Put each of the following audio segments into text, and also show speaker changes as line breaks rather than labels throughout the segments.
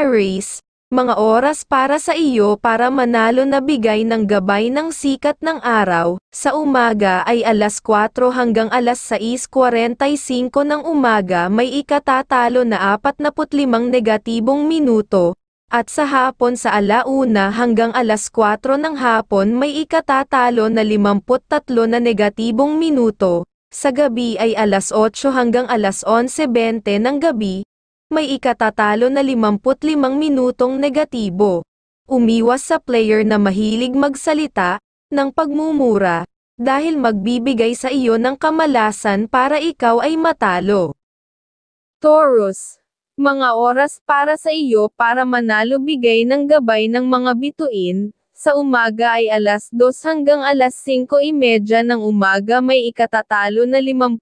Aries, mga oras para sa iyo para manalo na bigay ng gabay ng sikat ng araw, sa umaga ay alas 4 hanggang alas 6.45 ng umaga may ikatatalo na 45 negatibong minuto, at sa hapon sa alauna hanggang alas 4 ng hapon may ikatatalo na 53 na negatibong minuto. Sa gabi ay alas 8 hanggang alas 11.20 ng gabi, may ikatatalo na 55 minutong negatibo. Umiwas sa player na mahilig magsalita, ng pagmumura, dahil magbibigay sa iyo ng kamalasan para ikaw ay matalo. Taurus, mga oras para sa
iyo para manalo bigay ng gabay ng mga bituin, sa umaga ay alas 2 hanggang alas 5.30 ng umaga may ikatatalo na 55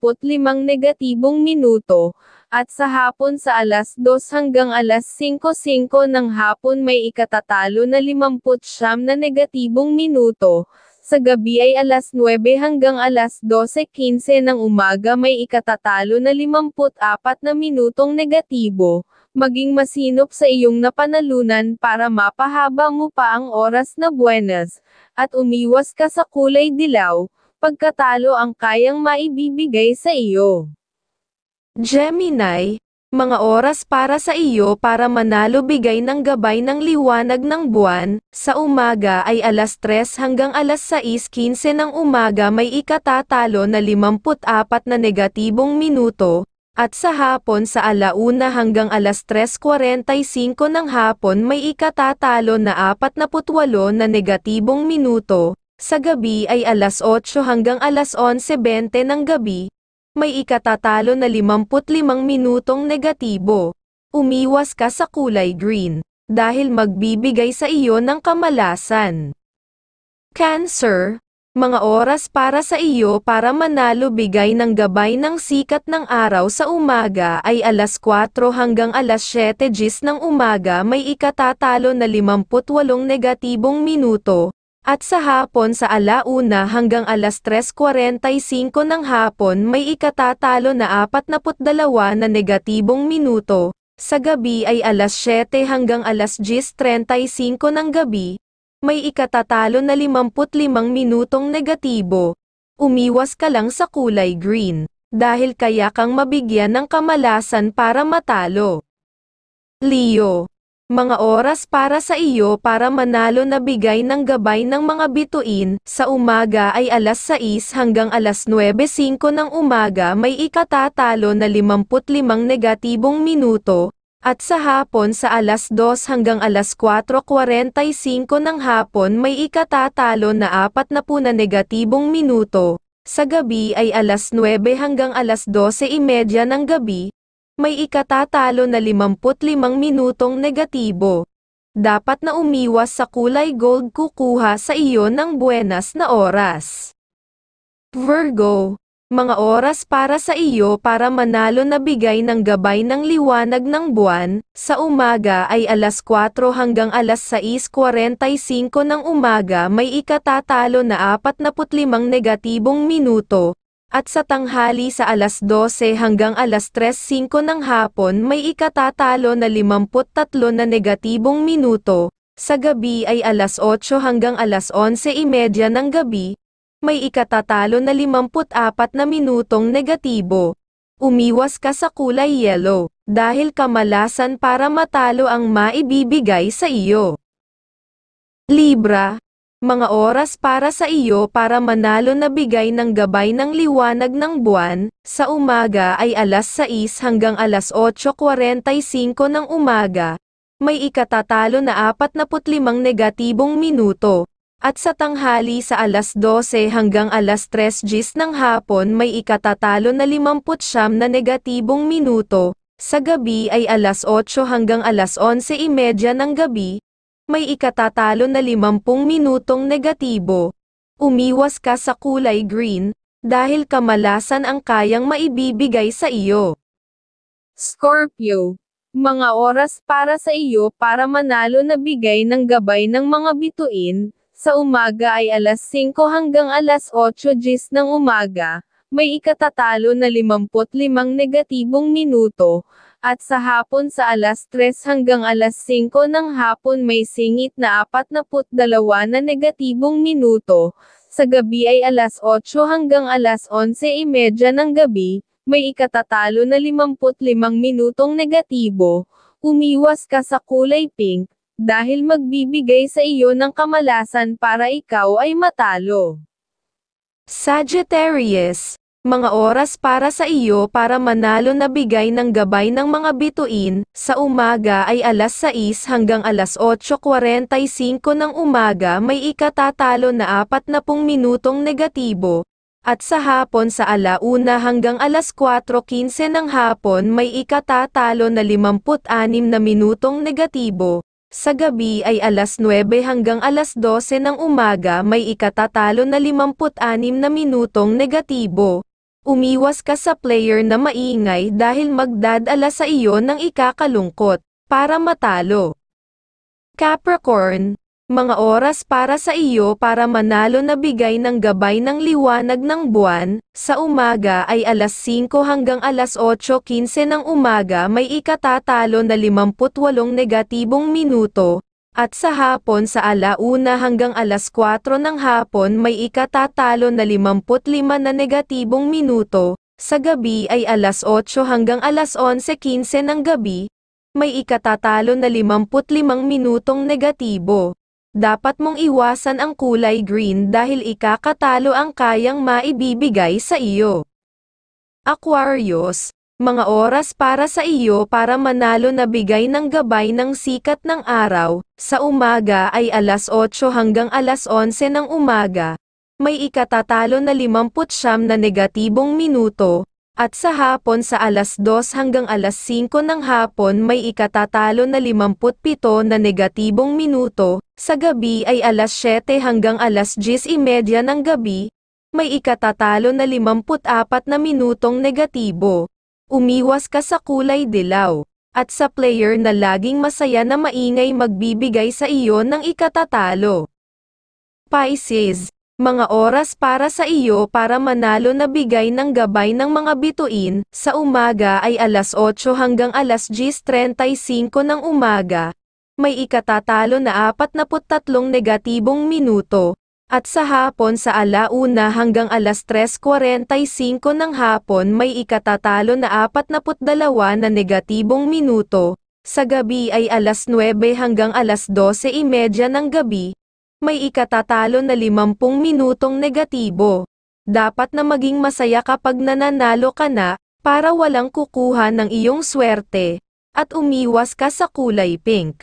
negatibong minuto, at sa hapon sa alas 2 hanggang alas 5.05 ng hapon may ikatatalo na 59 na negatibong minuto, sa gabi ay alas 9 hanggang alas 12.15 ng umaga may ikatatalo na 54 na minutong negatibo, maging masinop sa iyong napanalunan para mapahaba mo pa ang oras na buenas, at umiwas ka sa kulay dilaw, pagkatalo ang kayang maibibigay sa
iyo. Gemini, mga oras para sa iyo para manalo bigay ng gabay ng liwanag ng buwan, sa umaga ay alas 3 hanggang alas 6.15 ng umaga may ikatatalo na 54 na negatibong minuto, at sa hapon sa alauna hanggang alas 3.45 ng hapon may ikatatalo na 48 na negatibong minuto, sa gabi ay alas 8 hanggang alas 11.20 ng gabi, may ikatatalo na 55 minutong negatibo. Umiwas ka sa kulay green, dahil magbibigay sa iyo ng kamalasan. Cancer, mga oras para sa iyo para manalo bigay ng gabay ng sikat ng araw sa umaga ay alas 4 hanggang alas 7 gis ng umaga may ikatatalo na 58 negatibong minuto, at sa hapon sa alauna hanggang alas 3.45 ng hapon may ikatatalo na 42 na negatibong minuto, sa gabi ay alas 7 hanggang alas 10.35 ng gabi, may ikatatalo na 55 minutong negatibo. Umiwas ka lang sa kulay green, dahil kaya kang mabigyan ng kamalasan para matalo.
Leo
mga oras para sa iyo para manalo na bigay ng gabay ng mga bituin, sa umaga ay alas 6 hanggang alas 9.05 ng umaga may ikatatalo na 55 negatibong minuto, at sa hapon sa alas 2 hanggang alas 4.45 ng hapon may ikatatalo na 40 na negatibong minuto, sa gabi ay alas 9 hanggang alas 12.30 ng gabi, may ikatatalo na 55 minutong negatibo. Dapat na umiwas sa kulay gold kukuha sa iyo ng buenas na oras. Virgo, mga oras para sa iyo para manalo na bigay ng gabay ng liwanag ng buwan, sa umaga ay alas 4 hanggang alas 6.45 ng umaga may ikatatalo na 45 negatibong minuto, at sa tanghali sa alas 12 hanggang alas 3.05 ng hapon may ikatatalo na 53 na negatibong minuto, sa gabi ay alas 8 hanggang alas 11.30 e ng gabi, may ikatatalo na 54 na minutong negatibo. Umiwas ka sa kulay yellow, dahil kamalasan para matalo ang maibibigay sa iyo. Libra, mga oras para sa iyo para manalo na bigay ng gabay ng liwanag ng buwan, sa umaga ay alas 6 hanggang alas 8.45 ng umaga, may ikatatalo na 45 negatibong minuto, at sa tanghali sa alas 12 hanggang alas 3 gis ng hapon may ikatatalo na 59 na negatibong minuto, sa gabi ay alas 8 hanggang alas 11.30 ng gabi, may ikatatalo na 50 minutong negatibo. Umiwas ka sa kulay green, dahil kamalasan ang kayang maibibigay sa iyo. Scorpio, mga oras para sa
iyo para manalo na bigay ng gabay ng mga bituin, sa umaga ay alas 5 hanggang alas 8 gis ng umaga, may ikatatalo na 55 negatibong minuto, at sa hapon sa alas 3 hanggang alas 5 ng hapon may singit na 42 na negatibong minuto, sa gabi ay alas 8 hanggang alas 11.30 e ng gabi, may ikatatalo na 55 minutong negatibo, umiwas ka sa kulay pink, dahil magbibigay sa iyo ng kamalasan para ikaw ay
matalo. Sagittarius, mga oras para sa iyo para manalo na bigay ng gabay ng mga bituin, sa umaga ay alas 6 hanggang alas 8.45 ng umaga may ikatatalo na 40 minutong negatibo, at sa hapon sa alauna hanggang alas 4.15 ng hapon may ikatatalo na 56 na minutong negatibo. Sa gabi ay alas 9 hanggang alas 12 ng umaga may ikatatalo na 56 na minutong negatibo. Umiwas ka sa player na maingay dahil magdadala sa iyo ng ikakalungkot, para matalo. Capricorn mga oras para sa iyo para manalo na bigay ng gabay ng liwanag ng buwan, sa umaga ay alas 5 hanggang alas 8.15 ng umaga may ikatatalo na 58 negatibong minuto, at sa hapon sa alauna hanggang alas 4 ng hapon may ikatatalo na 55 na negatibong minuto, sa gabi ay alas 8 hanggang alas 11.15 ng gabi, may ikatatalo na 55 minutong negatibo dapat mong iwasan ang kulay green dahil ikakatalo ang kayang maibibigay sa iyo. Aquarius, mga oras para sa iyo para manalo na bigay ng gabay ng sikat ng araw, sa umaga ay alas 8 hanggang alas 11 ng umaga. May ikatatalo na 59 na negatibong minuto, at sa hapon sa alas 2 hanggang alas 5 ng hapon may ikatatalo na 57 na negatibong minuto, sa gabi ay alas 7 hanggang alas 10.30 ng gabi, may ikatatalo na 54 na minutong negatibo. Umiwas ka sa kulay dilaw, at sa player na laging masaya na maingay magbibigay sa iyo ng ikatatalo. Pisces, mga oras para sa iyo para manalo na bigay ng gabay ng mga bituin, sa umaga ay alas 8 hanggang alas 10.35 ng umaga, may ikatatalo na 43 negatibong minuto, at sa hapon sa alauna hanggang alas 3.45 ng hapon may ikatatalo na 42 na negatibong minuto, sa gabi ay alas 9 hanggang alas 12.30 ng gabi, may ikatatalo na 50 minutong negatibo. Dapat na maging masaya kapag nananalo ka na, para walang kukuha ng iyong swerte, at umiwas ka sa kulay pink.